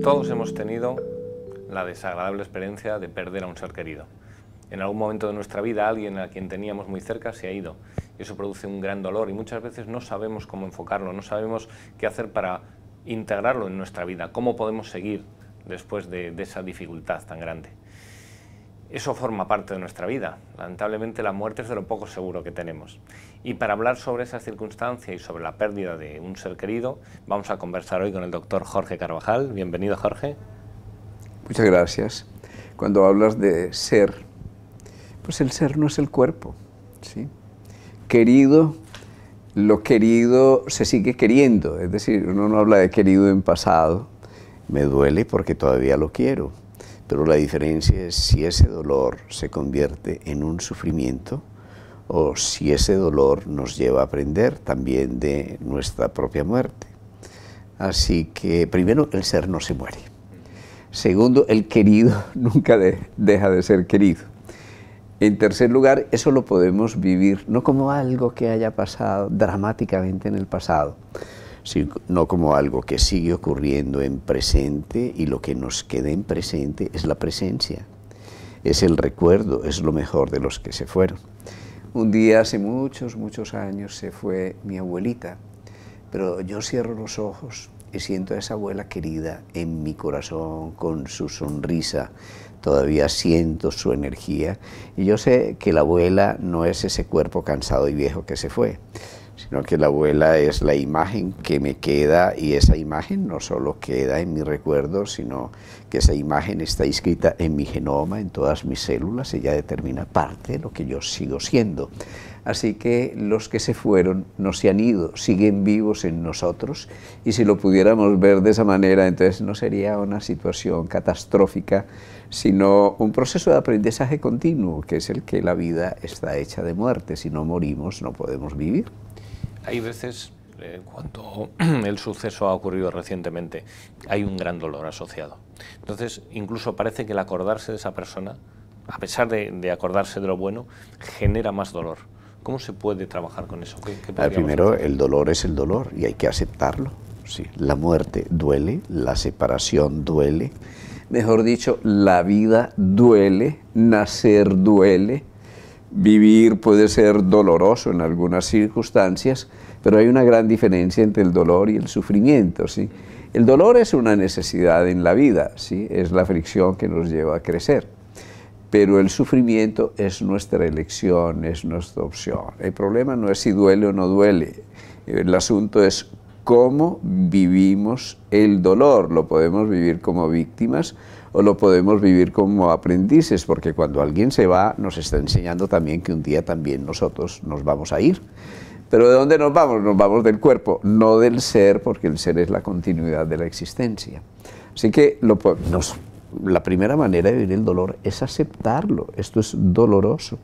Todos hemos tenido la desagradable experiencia de perder a un ser querido. En algún momento de nuestra vida alguien a quien teníamos muy cerca se ha ido y eso produce un gran dolor y muchas veces no sabemos cómo enfocarlo, no sabemos qué hacer para integrarlo en nuestra vida, cómo podemos seguir después de, de esa dificultad tan grande. Eso forma parte de nuestra vida. Lamentablemente la muerte es de lo poco seguro que tenemos. Y para hablar sobre esa circunstancia y sobre la pérdida de un ser querido, vamos a conversar hoy con el doctor Jorge Carvajal. Bienvenido, Jorge. Muchas gracias. Cuando hablas de ser, pues el ser no es el cuerpo. ¿sí? Querido, lo querido se sigue queriendo. Es decir, uno no habla de querido en pasado. Me duele porque todavía lo quiero pero la diferencia es si ese dolor se convierte en un sufrimiento o si ese dolor nos lleva a aprender también de nuestra propia muerte. Así que primero, el ser no se muere. Segundo, el querido nunca deja de ser querido. En tercer lugar, eso lo podemos vivir no como algo que haya pasado dramáticamente en el pasado, no como algo que sigue ocurriendo en presente y lo que nos queda en presente es la presencia, es el recuerdo, es lo mejor de los que se fueron. Un día hace muchos, muchos años se fue mi abuelita, pero yo cierro los ojos y siento a esa abuela querida en mi corazón con su sonrisa. Todavía siento su energía y yo sé que la abuela no es ese cuerpo cansado y viejo que se fue, sino que la abuela es la imagen que me queda y esa imagen no solo queda en mi recuerdo, sino que esa imagen está inscrita en mi genoma, en todas mis células, ella determina parte de lo que yo sigo siendo. Así que los que se fueron no se han ido, siguen vivos en nosotros y si lo pudiéramos ver de esa manera, entonces no sería una situación catastrófica, sino un proceso de aprendizaje continuo, que es el que la vida está hecha de muerte. Si no morimos, no podemos vivir hay veces, en eh, cuanto el suceso ha ocurrido recientemente, hay un gran dolor asociado. Entonces, incluso parece que el acordarse de esa persona, a pesar de, acordarse de lo bueno, genera más dolor. ¿Cómo se puede trabajar con eso? primero, el dolor es el dolor y hay que aceptarlo. Sí, la muerte duele, la separación duele. Mejor dicho, la vida duele, nacer duele, Vivir puede ser doloroso en algunas circunstancias, pero hay una gran diferencia entre el dolor y el sufrimiento, ¿sí? El dolor es una necesidad en la vida, ¿sí? Es la fricción que nos lleva a crecer. Pero el sufrimiento es nuestra elección, es nuestra opción. El problema no es si duele o no duele. El asunto es cómo vivimos el dolor. Lo podemos vivir como víctimas o lo podemos vivir como aprendices, porque cuando alguien se va nos está enseñando también que un día también nosotros nos vamos a ir. Pero ¿de dónde nos vamos? Nos vamos del cuerpo, no del ser, porque el ser es la continuidad de la existencia. Así que lo, la primera manera de vivir el dolor es aceptarlo. Esto es doloroso.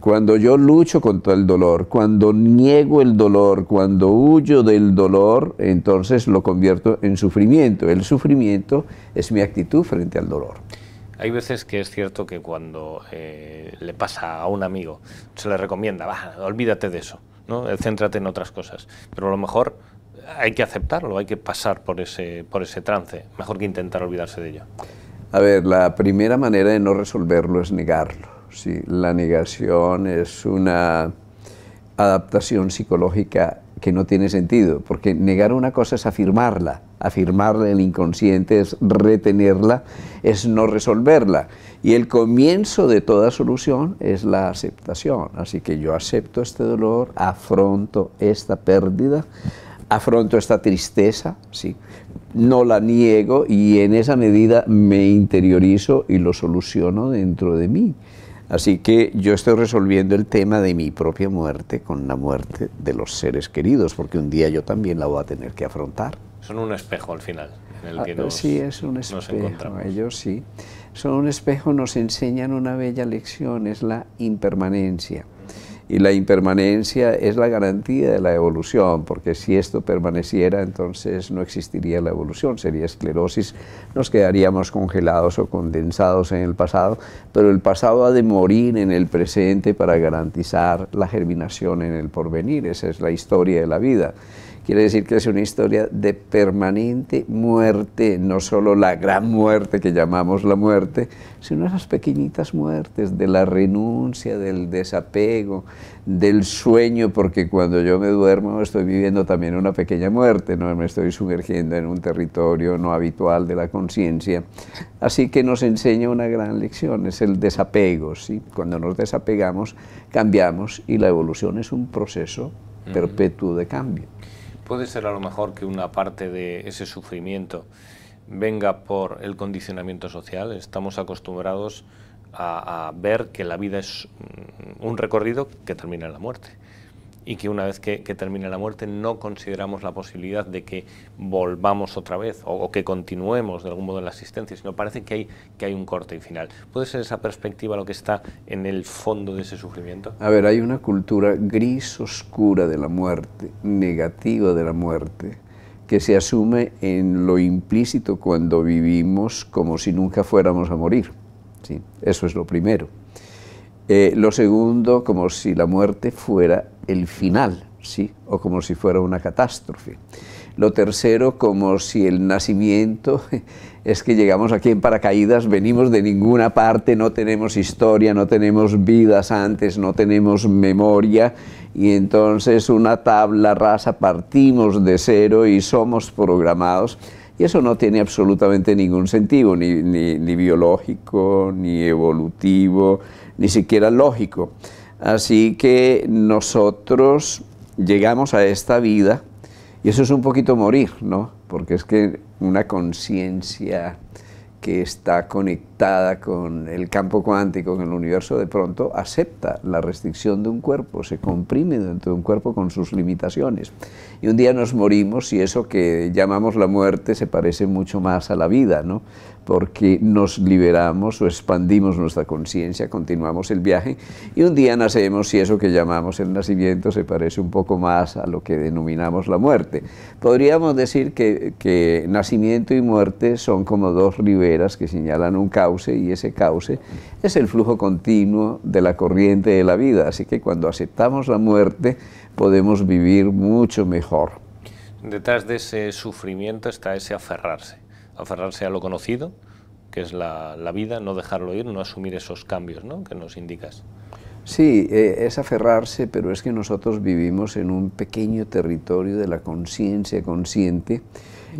Cuando yo lucho contra el dolor, cuando niego el dolor, cuando huyo del dolor, entonces lo convierto en sufrimiento. El sufrimiento es mi actitud frente al dolor. Hay veces que es cierto que cuando eh, le pasa a un amigo, se le recomienda, va, olvídate de eso, ¿no? Eh, céntrate en otras cosas. Pero a lo mejor hay que aceptarlo, hay que pasar por ese, por ese trance, mejor que intentar olvidarse de ello. A ver, la primera manera de no resolverlo es negarlo. La negación es una adaptación psicológica que no tiene sentido, porque negar una cosa es afirmarla, afirmarla en el inconsciente es retenerla, es no resolverla. Y el comienzo de toda solución es la aceptación. Así que yo acepto este dolor, afronto esta pérdida, afronto esta tristeza, ¿sí? no la niego y en esa medida me interiorizo y lo soluciono dentro de mí. Así que yo estoy resolviendo el tema de mi propia muerte con la muerte de los seres queridos, porque un día yo también la voy a tener que afrontar. Son un espejo al final, en el que ah, nos, Sí, es un espejo, ellos sí. Son un espejo, nos enseñan una bella lección, es la impermanencia. Y la impermanencia es la garantía de la evolución, porque si esto permaneciera, entonces no existiría la evolución, sería esclerosis, nos quedaríamos congelados o condensados en el pasado, pero el pasado ha de morir en el presente para garantizar la germinación en el porvenir, esa es la historia de la vida. Quiere decir que es una historia de permanente muerte, no solo la gran muerte que llamamos la muerte, sino esas pequeñitas muertes de la renuncia, del desapego, del sueño, porque cuando yo me duermo estoy viviendo también una pequeña muerte, no me estoy sumergiendo en un territorio no habitual de la conciencia. Así que nos enseña una gran lección, es el desapego, ¿sí? Cuando nos desapegamos, cambiamos y la evolución es un proceso perpetuo de cambio puede ser a lo mejor que una parte de ese sufrimiento venga por el condicionamiento social. Estamos acostumbrados a, ver que la vida es un recorrido que termina en la muerte y que una vez que, termina termine la muerte no consideramos la posibilidad de que volvamos otra vez o, que continuemos de algún modo en la existencia, sino parece que hay, que hay un corte y final. ¿Puede ser esa perspectiva lo que está en el fondo de ese sufrimiento? A ver, hay una cultura gris oscura de la muerte, negativa de la muerte, que se asume en lo implícito cuando vivimos como si nunca fuéramos a morir. ¿sí? Eso es lo primero. Eh, lo segundo, como si la muerte fuera el final, ¿sí? O como si fuera una catástrofe. Lo tercero, como si el nacimiento es que llegamos aquí en paracaídas, venimos de ninguna parte, no tenemos historia, no tenemos vidas antes, no tenemos memoria, y entonces una tabla rasa partimos de cero y somos programados. Y eso no tiene absolutamente ningún sentido, ni biológico, ni evolutivo, ni siquiera lógico. Así que nosotros llegamos a esta vida y eso es un poquito morir, ¿no? Porque es que una conciencia que está conectada con el campo cuántico, con el universo, de pronto acepta la restricción de un cuerpo, se comprime dentro de un cuerpo con sus limitaciones. Y un día nos morimos y eso que llamamos la muerte se parece mucho más a la vida, ¿no? porque nos liberamos o expandimos nuestra conciencia, continuamos el viaje y un día nacemos y eso que llamamos el nacimiento se parece un poco más a lo que denominamos la muerte. Podríamos decir que, que nacimiento y muerte son como dos riberas que señalan un cauce y ese cauce es el flujo continuo de la corriente de la vida, así que cuando aceptamos la muerte podemos vivir mucho mejor. Detrás de ese sufrimiento está ese aferrarse aferrarse a lo conocido, que es la, vida, no dejarlo ir, no asumir esos cambios ¿no? que nos indicas. Sí, eh, es aferrarse, pero es que nosotros vivimos en un pequeño territorio de la conciencia consciente,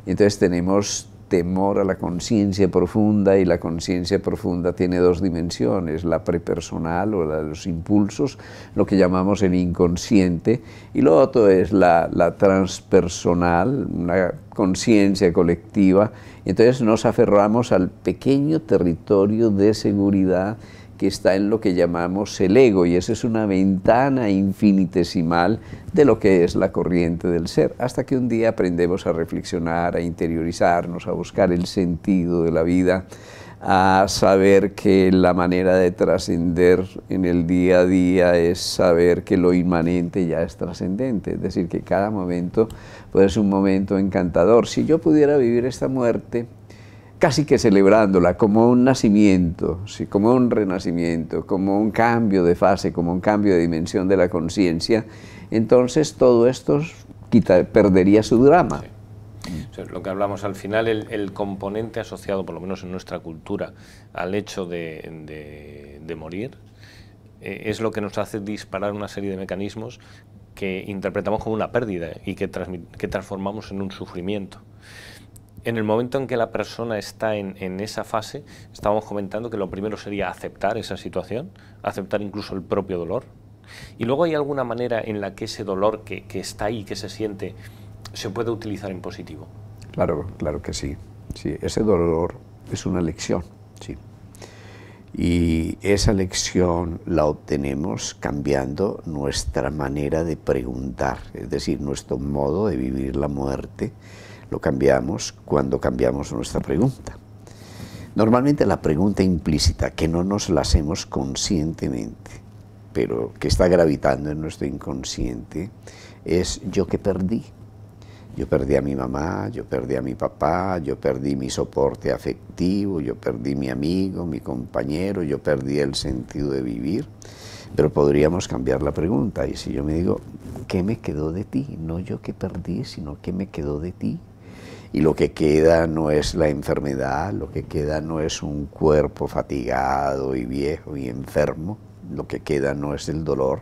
entonces tenemos temor a la conciencia profunda y la conciencia profunda tiene dos dimensiones, la prepersonal o la de los impulsos, lo que llamamos el inconsciente, y lo otro es la, la transpersonal, una conciencia colectiva. Entonces nos aferramos al pequeño territorio de seguridad que está en lo que llamamos el ego, y eso es una ventana infinitesimal de lo que es la corriente del ser, hasta que un día aprendemos a reflexionar, a interiorizarnos, a buscar el sentido de la vida, a saber que la manera de trascender en el día a día es saber que lo inmanente ya es trascendente, es decir, que cada momento pues, es un momento encantador. Si yo pudiera vivir esta muerte, casi que celebrándola como un nacimiento, ¿sí? como un renacimiento, como un cambio de fase, como un cambio de dimensión de la conciencia, entonces todo esto perdería su drama. lo que hablamos al final, el, componente asociado, por lo menos en nuestra cultura, al hecho de, morir, eh, es lo que nos hace disparar una serie de mecanismos que interpretamos como una pérdida y que transformamos en un sufrimiento. En el momento en que la persona está en, esa fase, estábamos comentando que lo primero sería aceptar esa situación, aceptar incluso el propio dolor. Y luego hay alguna manera en la que ese dolor que, que está ahí, que se siente, se puede utilizar en positivo. Claro, claro que sí. sí. Ese dolor es una lección, sí. Y esa lección la obtenemos cambiando nuestra manera de preguntar, es decir, nuestro modo de vivir la muerte lo cambiamos cuando cambiamos nuestra pregunta. Normalmente la pregunta implícita, que no nos la hacemos conscientemente, pero que está gravitando en nuestro inconsciente, es yo que perdí. Yo perdí a mi mamá, yo perdí a mi papá, yo perdí mi soporte afectivo, yo perdí mi amigo, mi compañero, yo perdí el sentido de vivir. Pero podríamos cambiar la pregunta y si yo me digo, ¿qué me quedó de ti? No yo que perdí, sino ¿qué me quedó de ti? y lo que queda no es la enfermedad, lo que queda no es un cuerpo fatigado y viejo y enfermo, lo que queda no es el dolor,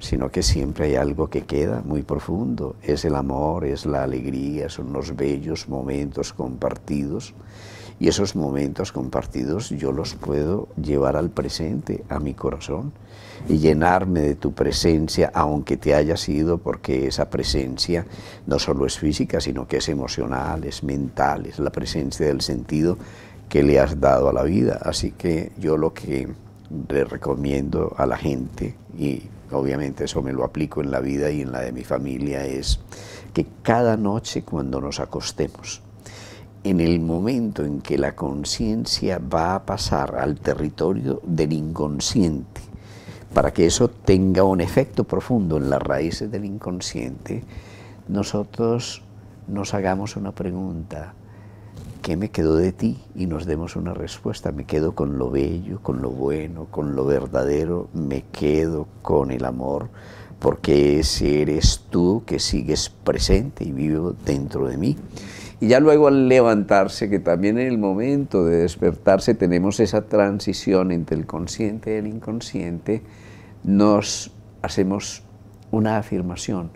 sino que siempre hay algo que queda muy profundo, es el amor, es la alegría, son los bellos momentos compartidos y esos momentos compartidos yo los puedo llevar al presente, a mi corazón, y llenarme de tu presencia, aunque te haya sido, porque esa presencia no solo es física, sino que es emocional, es mental, es la presencia del sentido que le has dado a la vida. Así que yo lo que le recomiendo a la gente, y obviamente eso me lo aplico en la vida y en la de mi familia, es que cada noche cuando nos acostemos, en el momento en que la conciencia va a pasar al territorio del inconsciente, para que eso tenga un efecto profundo en las raíces del inconsciente, nosotros nos hagamos una pregunta, ¿qué me quedó de ti? Y nos demos una respuesta, me quedo con lo bello, con lo bueno, con lo verdadero, me quedo con el amor, porque ese eres tú que sigues presente y vivo dentro de mí. Y ya luego al levantarse, que también en el momento de despertarse tenemos esa transición entre el consciente y el inconsciente, nos hacemos una afirmación.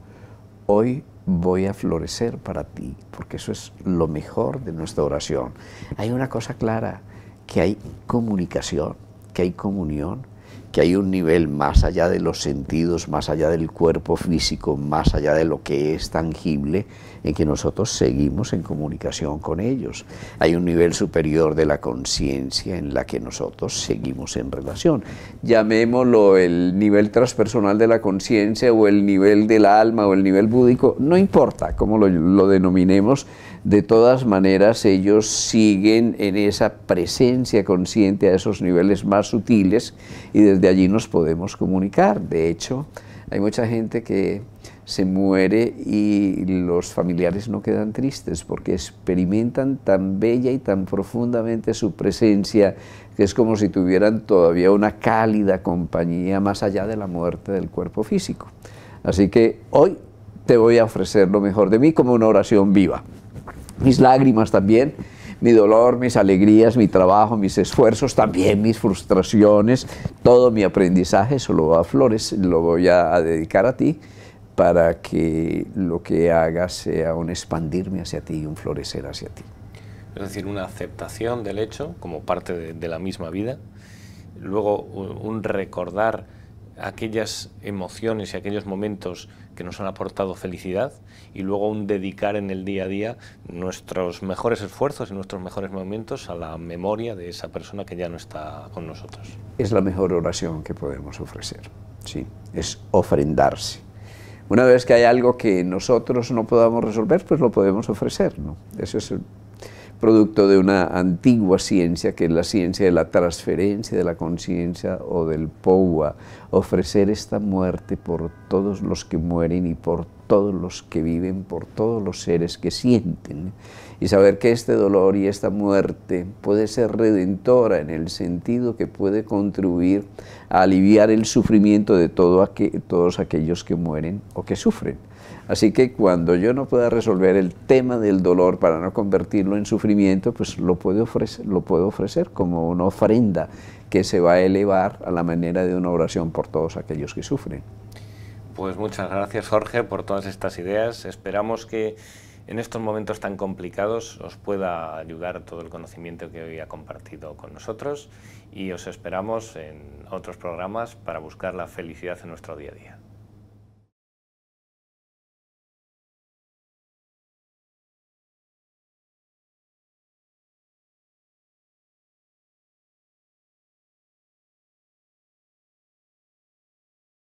Hoy voy a florecer para ti, porque eso es lo mejor de nuestra oración. Hay una cosa clara, que hay comunicación, que hay comunión, que hay un nivel más allá de los sentidos, más allá del cuerpo físico, más allá de lo que es tangible, en que nosotros seguimos en comunicación con ellos. Hay un nivel superior de la conciencia en la que nosotros seguimos en relación. Llamémoslo el nivel transpersonal de la conciencia o el nivel del alma o el nivel búdico, no importa cómo lo, lo denominemos, de todas maneras ellos siguen en esa presencia consciente a esos niveles más sutiles y desde allí nos podemos comunicar. De hecho, hay mucha gente que se muere y los familiares no quedan tristes porque experimentan tan bella y tan profundamente su presencia que es como si tuvieran todavía una cálida compañía más allá de la muerte del cuerpo físico. Así que hoy te voy a ofrecer lo mejor de mí como una oración viva mis lágrimas también, mi dolor, mis alegrías, mi trabajo, mis esfuerzos, también mis frustraciones, todo mi aprendizaje, solo Flores, lo voy a dedicar a ti para que lo que haga sea un expandirme hacia ti y un florecer hacia ti. Es decir, una aceptación del hecho como parte de la misma vida, luego un recordar aquellas emociones y aquellos momentos que nos han aportado felicidad y luego un dedicar en el día a día nuestros mejores esfuerzos y nuestros mejores momentos a la memoria de esa persona que ya no está con nosotros. Es la mejor oración que podemos ofrecer, sí, es ofrendarse. Una vez que hay algo que nosotros no podamos resolver, pues lo podemos ofrecer, Eso es producto de una antigua ciencia que es la ciencia de la transferencia de la conciencia o del POWA, ofrecer esta muerte por todos los que mueren y por todos los que viven, por todos los seres que sienten, y saber que este dolor y esta muerte puede ser redentora en el sentido que puede contribuir a aliviar el sufrimiento de todos aquellos que mueren o que sufren. Así que cuando yo no pueda resolver el tema del dolor para no convertirlo en sufrimiento, pues lo puedo ofrecer, lo puedo ofrecer como una ofrenda que se va a elevar a la manera de una oración por todos aquellos que sufren. Pues muchas gracias Jorge por todas estas ideas. Esperamos que en estos momentos tan complicados os pueda ayudar todo el conocimiento que hoy ha compartido con nosotros y os esperamos en otros programas para buscar la felicidad en nuestro día a día.